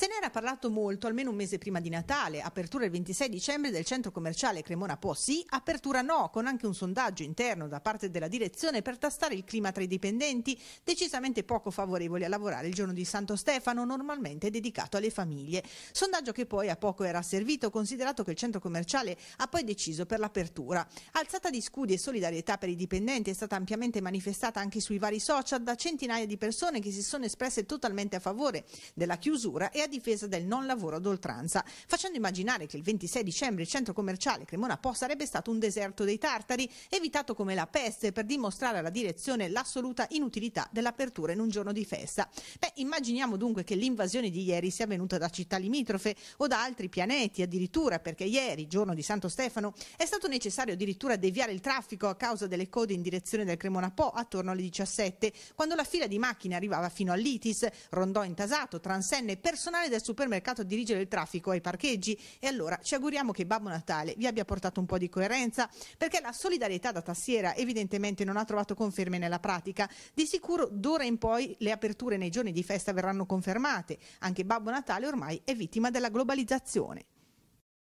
Se ne era parlato molto almeno un mese prima di Natale, apertura il 26 dicembre del centro commerciale Cremona può sì, apertura no, con anche un sondaggio interno da parte della direzione per tastare il clima tra i dipendenti, decisamente poco favorevoli a lavorare il giorno di Santo Stefano, normalmente dedicato alle famiglie. Sondaggio che poi a poco era servito, considerato che il centro commerciale ha poi deciso per l'apertura. Alzata di scudi e solidarietà per i dipendenti è stata ampiamente manifestata anche sui vari social da centinaia di persone che si sono espresse totalmente a favore della chiusura e a difesa del non lavoro ad oltranza, facendo immaginare che il 26 dicembre il centro commerciale Cremona Po sarebbe stato un deserto dei tartari, evitato come la peste per dimostrare alla direzione l'assoluta inutilità dell'apertura in un giorno di festa. Beh, immaginiamo dunque che l'invasione di ieri sia venuta da città limitrofe o da altri pianeti addirittura, perché ieri, giorno di Santo Stefano, è stato necessario addirittura deviare il traffico a causa delle code in direzione del Cremona Po attorno alle 17, quando la fila di macchine arrivava fino all'Itis, rondò intasato, transenne e personale personale del supermercato a dirigere il traffico ai parcheggi. E allora ci auguriamo che Babbo Natale vi abbia portato un po' di coerenza, perché la solidarietà da tassiera evidentemente non ha trovato conferme nella pratica. Di sicuro d'ora in poi le aperture nei giorni di festa verranno confermate. Anche Babbo Natale ormai è vittima della globalizzazione.